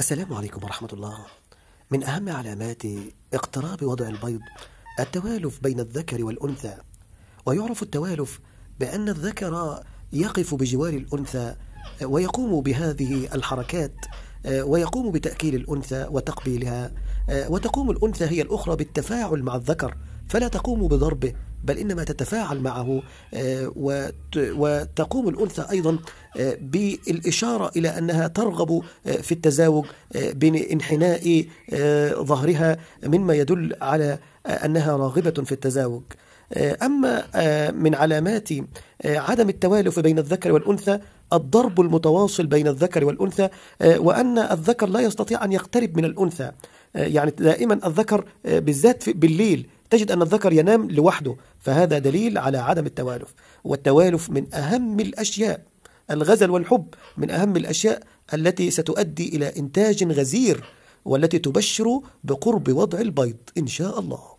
السلام عليكم ورحمة الله من أهم علامات اقتراب وضع البيض التوالف بين الذكر والأنثى ويعرف التوالف بأن الذكر يقف بجوار الأنثى ويقوم بهذه الحركات ويقوم بتأكيل الأنثى وتقبيلها وتقوم الأنثى هي الأخرى بالتفاعل مع الذكر فلا تقوم بضربه بل إنما تتفاعل معه آه، وتقوم الأنثى أيضا آه، بالإشارة إلى أنها ترغب آه، في التزاوج بانحناء ظهرها مما يدل على أنها راغبة في التزاوج أما من علامات عدم التوالف بين الذكر والأنثى الضرب المتواصل بين الذكر والأنثى وأن الذكر لا يستطيع أن يقترب من الأنثى يعني دائما الذكر بالذات بالليل تجد أن الذكر ينام لوحده فهذا دليل على عدم التوالف والتوالف من أهم الأشياء الغزل والحب من أهم الأشياء التي ستؤدي إلى إنتاج غزير والتي تبشر بقرب وضع البيض إن شاء الله